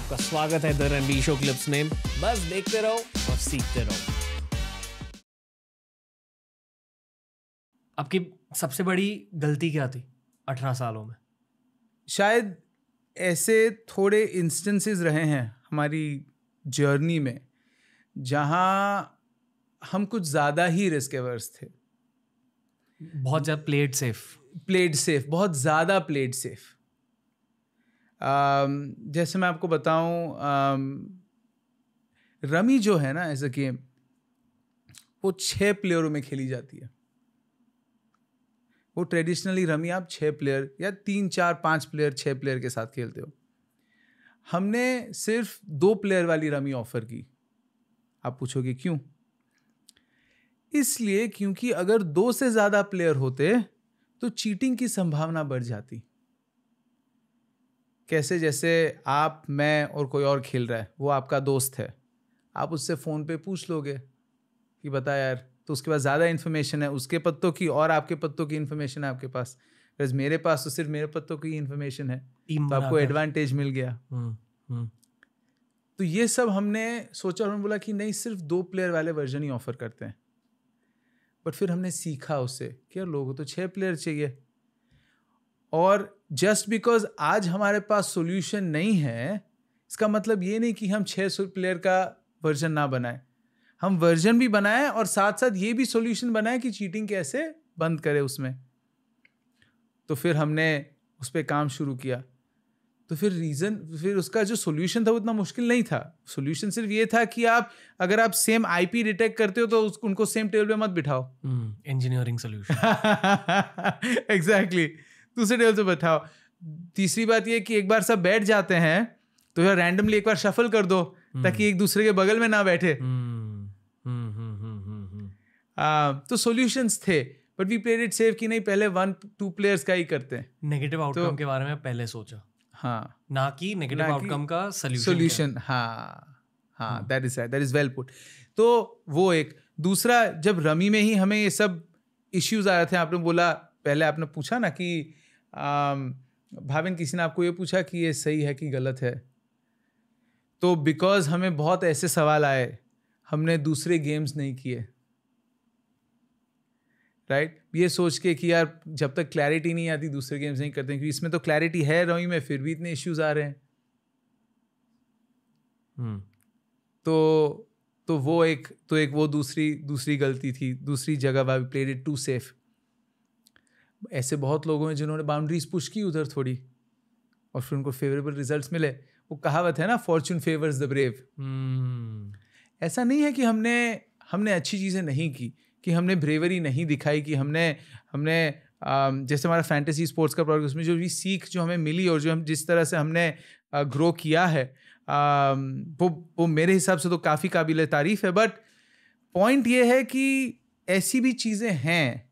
आपका स्वागत है द रणबीर शो क्लिप्स में बस देखते रहो और सीखते रहो आपकी सबसे बड़ी गलती क्या थी अठारह सालों में शायद ऐसे थोड़े इंस्टेंसेस रहे हैं हमारी जर्नी में जहाँ हम कुछ ज़्यादा ही रिस्क एवर्स थे बहुत ज़्यादा प्लेड सेफ प्लेड सेफ बहुत ज़्यादा प्लेड सेफ़ Um, जैसे मैं आपको बताऊं um, रमी जो है ना एज अ गेम वो छः प्लेयरों में खेली जाती है वो ट्रेडिशनली रमी आप छः प्लेयर या तीन चार पाँच प्लेयर छः प्लेयर के साथ खेलते हो हमने सिर्फ दो प्लेयर वाली रमी ऑफर की आप पूछोगे क्यों इसलिए क्योंकि अगर दो से ज़्यादा प्लेयर होते तो चीटिंग की संभावना बढ़ जाती कैसे जैसे आप मैं और कोई और खेल रहा है वो आपका दोस्त है आप उससे फ़ोन पे पूछ लोगे कि बता यार तो उसके पास ज़्यादा इन्फॉर्मेशन है उसके पत्तों की और आपके पत्तों की इन्फॉर्मेशन है आपके पास बस मेरे पास तो सिर्फ मेरे पत्तों की इन्फॉर्मेशन है तो आपको एडवांटेज मिल गया हम्म, हम्म। तो ये सब हमने सोचा और बोला कि नहीं सिर्फ दो प्लेयर वाले वर्जन ही ऑफर करते हैं बट फिर हमने सीखा उससे कि यार लोगों तो छः प्लेयर चाहिए और जस्ट बिकॉज आज हमारे पास सोल्यूशन नहीं है इसका मतलब ये नहीं कि हम छः सौ प्लेयर का वर्जन ना बनाएं हम वर्जन भी बनाएं और साथ साथ ये भी सोल्यूशन बनाएं कि चीटिंग कैसे बंद करें उसमें तो फिर हमने उस पर काम शुरू किया तो फिर रीज़न फिर उसका जो सोल्यूशन था वो इतना मुश्किल नहीं था सोल्यूशन सिर्फ ये था कि आप अगर आप सेम पी डिटेक्ट करते हो तो उनको सेम टेबल पे मत बिठाओ इंजीनियरिंग सोल्यूशन एग्जैक्टली दूसरे टेबल से बैठाओ तीसरी बात यह कि एक बार सब बैठ जाते हैं तो यार रैंडमली एक बार शफल कर दो हम्म। ताकि एक दूसरे के बगल में ना बैठे हम्म, हम्म, तो सॉल्यूशंस थे but we played it safe कि नहीं पहले वन टू प्लेयर्स का ही करते हैं नेगेटिव आउटकम तो के बारे में पहले सोचा हाँ ना कि नेगेटिव आउटकम का सोल्यूशन हाँ हाँ that is that is well put तो वो एक दूसरा जब रमी में ही हमें ये सब इश्यूज आ रहे थे आपने बोला पहले आपने पूछा ना कि भाविन किसी ने आपको ये पूछा कि ये सही है कि गलत है तो बिकॉज हमें बहुत ऐसे सवाल आए हमने दूसरे गेम्स नहीं किए राइट right? ये सोच के कि यार जब तक क्लैरिटी नहीं आती दूसरे गेम्स नहीं करते क्योंकि इसमें तो क्लैरिटी है रही में फिर भी इतने इश्यूज आ रहे हैं hmm. तो तो वो एक तो एक वो दूसरी दूसरी गलती थी दूसरी जगह why played it too safe ऐसे बहुत लोगों हैं जिन्होंने बाउंड्रीज पुश की उधर थोड़ी और फिर उनको फेवरेबल रिजल्ट मिले वो कहावत है ना फॉर्चून फेवर्स द ब्रेव ऐसा नहीं है कि हमने हमने अच्छी चीज़ें नहीं की कि हमने ब्रेवरी नहीं दिखाई कि हमने हमने जैसे हमारा फैंटेसी स्पोर्ट्स का प्रोग्रेस उसमें जो भी सीख जो हमें मिली और जो हम जिस तरह से हमने ग्रो किया है वो वो मेरे हिसाब से तो काफ़ी काबिल तारीफ़ है बट पॉइंट ये है कि ऐसी भी चीज़ें हैं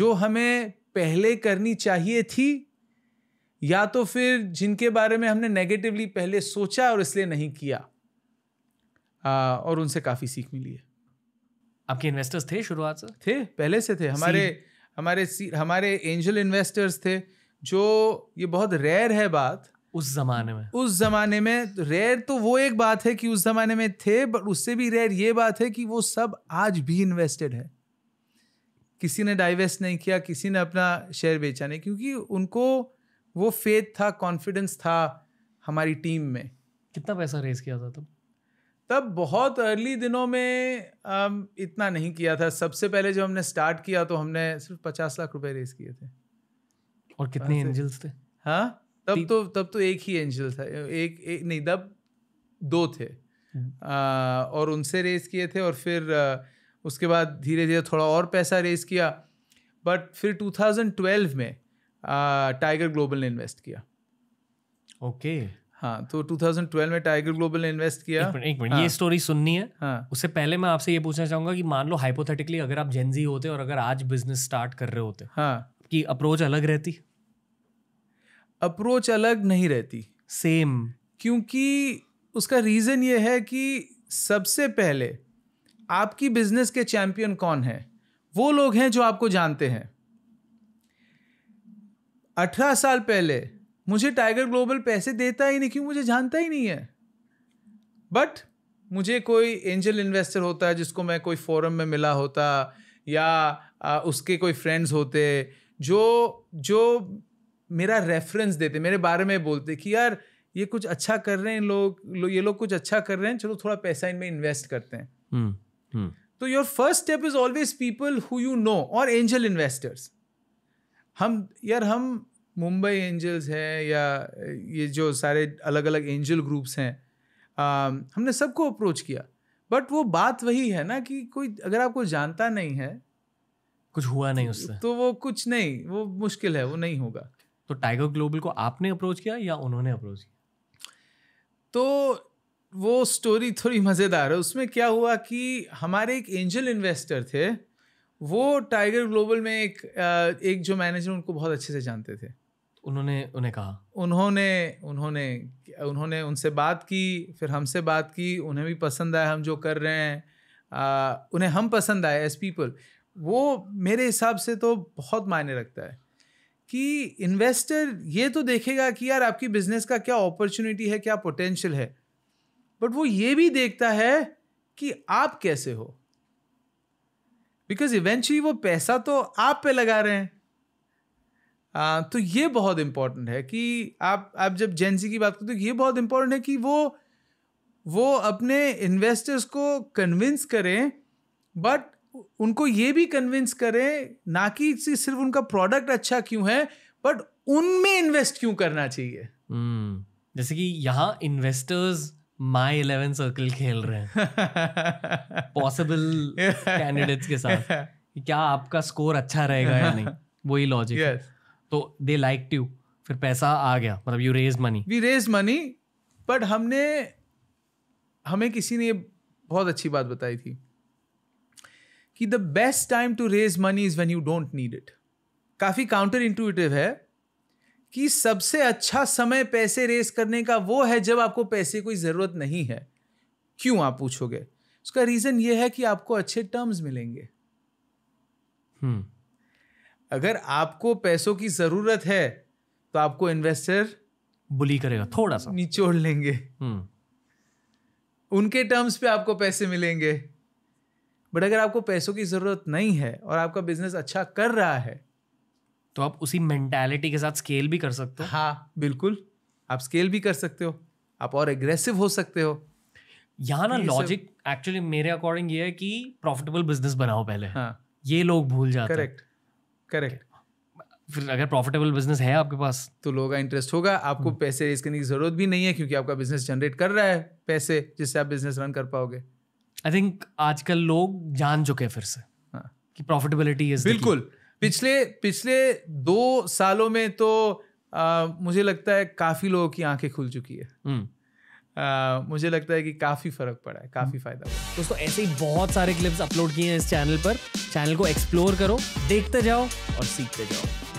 जो हमें पहले करनी चाहिए थी या तो फिर जिनके बारे में हमने नेगेटिवली पहले सोचा और इसलिए नहीं किया आ, और उनसे काफ़ी सीख मिली है आपके इन्वेस्टर्स थे शुरुआत से थे पहले से थे हमारे हमारे हमारे एंजल इन्वेस्टर्स थे जो ये बहुत रेयर है बात उस जमाने में उस जमाने में रेयर तो वो एक बात है कि उस जमाने में थे बट उससे भी रेयर ये बात है कि वो सब आज भी इन्वेस्टेड है किसी ने डाइवेस्ट नहीं किया किसी ने अपना शेयर बेचा नहीं क्योंकि उनको वो फेथ था कॉन्फिडेंस था हमारी टीम में कितना पैसा रेस किया था तुम तब बहुत अर्ली दिनों में आम, um, इतना नहीं किया था सबसे पहले जब हमने स्टार्ट किया तो हमने सिर्फ पचास लाख रुपए रेस किए थे और कितने एंजल्स थे हाँ तब तो तब तो एक ही एंजल था एक, एक नहीं तब दो थे हम्म। आ, और उनसे रेस किए थे और फिर आ, उसके बाद धीरे धीरे थोड़ा और पैसा रेज़ किया बट फिर 2012 में टाइगर ग्लोबल ने इन्वेस्ट किया ओके okay. हाँ तो 2012 में टाइगर ग्लोबल ने इन्वेस्ट किया एक मिनट एक मिनट हाँ, ये स्टोरी सुननी है हाँ, उससे पहले मैं आपसे ये पूछना चाहूंगा कि मान लो हाइपोथेटिकली अगर आप जेंजी होते और अगर आज बिजनेस स्टार्ट कर रहे होते हाँ कि अप्रोच अलग रहती अप्रोच अलग नहीं रहती सेम क्योंकि उसका रीज़न ये है कि सबसे पहले आपकी बिजनेस के चैंपियन कौन है वो लोग हैं जो आपको जानते हैं अठारह साल पहले मुझे टाइगर ग्लोबल पैसे देता ही नहीं क्यों मुझे जानता ही नहीं है बट मुझे कोई एंजल इन्वेस्टर होता है जिसको मैं कोई फोरम में मिला होता या आ, उसके कोई फ्रेंड्स होते जो जो मेरा रेफरेंस देते मेरे बारे में बोलते कि यार ये कुछ अच्छा कर रहे हैं लोग लो, ये लोग कुछ अच्छा कर रहे हैं चलो थोड़ा पैसा इनमें इन्वेस्ट करते हैं हम्म। Hmm. तो your first step is always people who you know और एंजल इन्वेस्टर्स हम यार हम मुंबई एंजल्स हैं या ये जो सारे अलग अलग एंजल ग्रुप्स हैं um, हमने सबको अप्रोच किया बट वो बात वही है ना कि कोई अगर आपको जानता नहीं है कुछ हुआ नहीं उससे तो वो कुछ नहीं वो मुश्किल है वो नहीं होगा तो टाइगर ग्लोबल को आपने अप्रोच किया या उन्होंने अप्रोच किया तो वो स्टोरी थोड़ी मज़ेदार है उसमें क्या हुआ कि हमारे एक एंजल इन्वेस्टर थे वो टाइगर ग्लोबल में एक एक जो मैनेजर उनको बहुत अच्छे से जानते थे उन्होंने उन्हें कहा उन्होंने उन्होंने उन्होंने उनसे बात की फिर हमसे बात की उन्हें भी पसंद आया हम जो कर रहे हैं आ, उन्हें हम पसंद आए एज पीपल वो मेरे हिसाब से तो बहुत मायने रखता है कि इन्वेस्टर ये तो देखेगा कि यार आपकी बिजनेस का क्या अपॉर्चुनिटी है क्या पोटेंशियल है बट वो ये भी देखता है कि आप कैसे हो बिकॉज इवेंचुअली वो पैसा तो आप पे लगा रहे हैं आ, तो ये बहुत इंपॉर्टेंट है कि आप आप जब जेंसी की बात करते हो तो ये बहुत इंपॉर्टेंट है कि वो वो अपने इन्वेस्टर्स को कन्विंस करें बट उनको ये भी कन्विंस करें ना कि सिर्फ उनका प्रोडक्ट अच्छा क्यों है बट उनमें इन्वेस्ट क्यों करना चाहिए hmm. जैसे कि यहाँ इन्वेस्टर्स माई इलेवन सर्कल खेल रहे हैं पॉसिबल कैंडिडेट्स के साथ क्या आपका स्कोर अच्छा रहेगा या नहीं वही लॉजिक yes. तो दे लाइक टू फिर पैसा आ गया मतलब you raise money we raise money but हमने हमें किसी ने बहुत अच्छी बात बताई थी कि the best time to raise money is when you don't need it काफ़ी काउंटर इंटूटिव है कि सबसे अच्छा समय पैसे रेस करने का वो है जब आपको पैसे कोई ज़रूरत नहीं है क्यों आप पूछोगे उसका रीज़न ये है कि आपको अच्छे टर्म्स मिलेंगे हम्म अगर आपको पैसों की ज़रूरत है तो आपको इन्वेस्टर बुली करेगा थोड़ा सा निचोड़ लेंगे हम्म। उनके टर्म्स पे आपको पैसे मिलेंगे बट अगर आपको पैसों की ज़रूरत नहीं है और आपका बिजनेस अच्छा कर रहा है तो आप उसी मेंटेलिटी के साथ स्केल भी कर सकते हो हाँ बिल्कुल आप स्केल भी कर सकते हो आप और एग्रेसिव हो सकते हो यहाँ ना लॉजिक एक्चुअली मेरे अकॉर्डिंग ये है कि प्रॉफिटेबल बिजनेस बनाओ पहले हाँ ये लोग भूल जाते करेक्ट करेक्ट फिर अगर प्रॉफिटेबल बिजनेस है आपके पास तो लोगों का इंटरेस्ट होगा आपको हम्म। पैसे रेज करने की जरूरत भी नहीं है क्योंकि आपका बिजनेस जनरेट कर रहा है पैसे जिससे आप बिजनेस रन कर पाओगे आई थिंक आजकल लोग जान चुके हैं फिर से हाँ. कि प्रॉफिटेबिलिटी इज बिल्कुल key. पिछले पिछले दो सालों में तो आ, मुझे लगता है काफ़ी लोगों की आंखें खुल चुकी है हम्म। आ, मुझे लगता है कि काफ़ी फ़र्क पड़ा है काफ़ी हम्म। फ़ायदा हुआ दोस्तों ऐसे ही बहुत सारे क्लिप्स अपलोड किए हैं इस चैनल पर चैनल को एक्सप्लोर करो देखते जाओ और सीखते जाओ